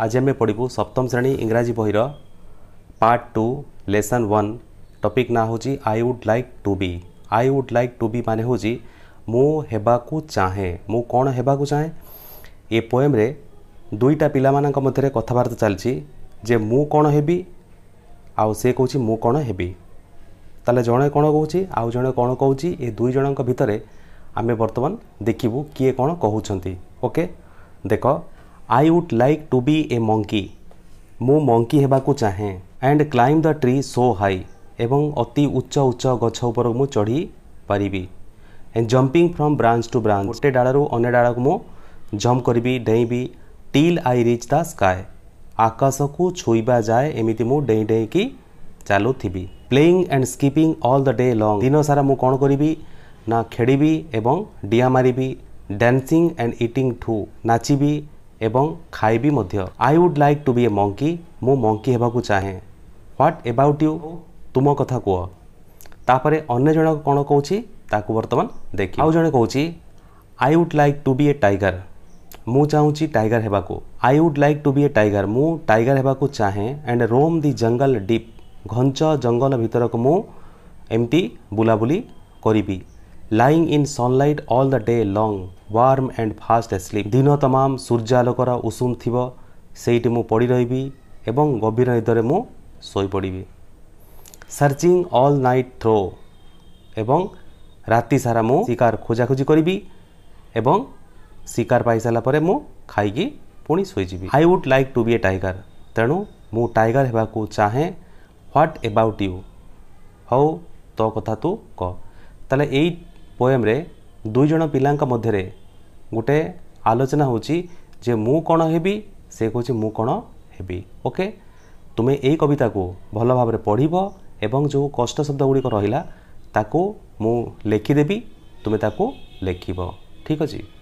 आज आम पढ़ू सप्तम श्रेणी इंग्राजी बहर part two lesson one topic ना हूँ I would like to be I would like to be मान हूँ मुझे चाहे मुझे चाहे ए पोएम्रे दुईटा पिला कथबार्ता चलती जे मुझे आए कौन मुझे तेल जड़े कौन कौच आउ जड़े कौन कौच ए दुईज भितर आम बर्तमान देखू किए कौन कहते ओके देख I would like to be a monkey ମୁଁ ମଙ୍କି ହେବାକୁ ଚାହେଁ and climb the tree so high ଏବଂ ଅତି ଉଚ୍ଚ ଉଚ୍ଚ ଗଛ ଉପରକୁ ମୁଁ ଚଢ଼ି ପାରିବି and jumping from branch to branch ଗୋଟେ ଡାଳରୁ ଅନ୍ୟ ଡାଳକୁ ମୁଁ ଜମ୍ପ କରିବି ଡେଇଁବି till I reach the sky ଆକାଶକୁ ଛୁଇବା ଯାଏ ଏମିତି ମୁଁ ଡେଇଁ ଡେଇଁକି ଚାଲୁଥିବି playing and skipping all the day long ଦିନସାରା ମୁଁ କ'ଣ କରିବି ନା ଖେଳିବି ଏବଂ ଡିଆଁ ମାରିବି ଡ୍ୟାନ୍ସିଂ ଆଣ୍ଡ ଇଟିଂ ଠୁ ନାଚିବି ଏବଂ ଖାଇବି ମଧ୍ୟ I would like to be a monkey ମୁଁ ମଙ୍କି ହେବାକୁ ଚାହେଁ ହ୍ୱାଟ୍ ଏବାଉଟ୍ ୟୁ ତୁମ କଥା କୁହ ତାପରେ ଅନ୍ୟ ଜଣକ କ'ଣ କହୁଛି ତାକୁ ବର୍ତ୍ତମାନ ଦେଖି ଆଉ ଜଣେ କହୁଛି I would like to be a tiger ମୁଁ ଚାହୁଁଛି ଟାଇଗର ହେବାକୁ I would like to be a tiger ମୁଁ ଟାଇଗର ହେବାକୁ ଚାହେଁ ଆଣ୍ଡ ରୋମ୍ ଦି ଜଙ୍ଗଲ ଡିପ୍ ଘଞ୍ଚ ଜଙ୍ଗଲ ଭିତରକୁ ମୁଁ ଏମିତି ବୁଲାବୁଲି କରିବି lying in sunlight all the day long warm and fast sleep ଦିନ ତମାମ ସୂର୍ଯ୍ୟ ଆଲୋକର ଉଷୁମ ଥିବ ସେଇଠି ମୁଁ ପଡ଼ି ରହିବି ଏବଂ ଗଭୀର ନିଦରେ ମୁଁ ଶୋଇପଡ଼ିବି ସର୍ଚିଂ ଅଲ୍ ନାଇଟ୍ ଥ୍ରୋ ଏବଂ ରାତି ସାରା ମୁଁ ଶିକାର ଖୋଜାଖୋଜି କରିବି ଏବଂ ଶିକାର ପାଇସାରିଲା ପରେ ମୁଁ ଖାଇକି ପୁଣି ଶୋଇଯିବି I would like to be a tiger ତେଣୁ ମୁଁ ଟାଇଗର ହେବାକୁ ଚାହେଁ ହ୍ୱାଟ୍ ଏବାଉଟ୍ ୟୁ ହଉ ତୋ କଥା ତୁ କହ ତାହେଲେ ଏଇ ପୋଏମ୍ରେ ଦୁଇ ଜଣ ପିଲାଙ୍କ ମଧ୍ୟରେ ଗୋଟିଏ ଆଲୋଚନା ହେଉଛି ଯେ ମୁଁ କ'ଣ ହେବି ସେ କହୁଛି ମୁଁ କ'ଣ ହେବି ଓକେ ତୁମେ ଏଇ କବିତାକୁ ଭଲ ଭାବରେ ପଢ଼ିବ ଏବଂ ଯେଉଁ କଷ୍ଟ ଶବ୍ଦ ଗୁଡ଼ିକ ରହିଲା ତାକୁ ମୁଁ ଲେଖିଦେବି ତୁମେ ତାକୁ ଲେଖିବ ଠିକ୍ ଅଛି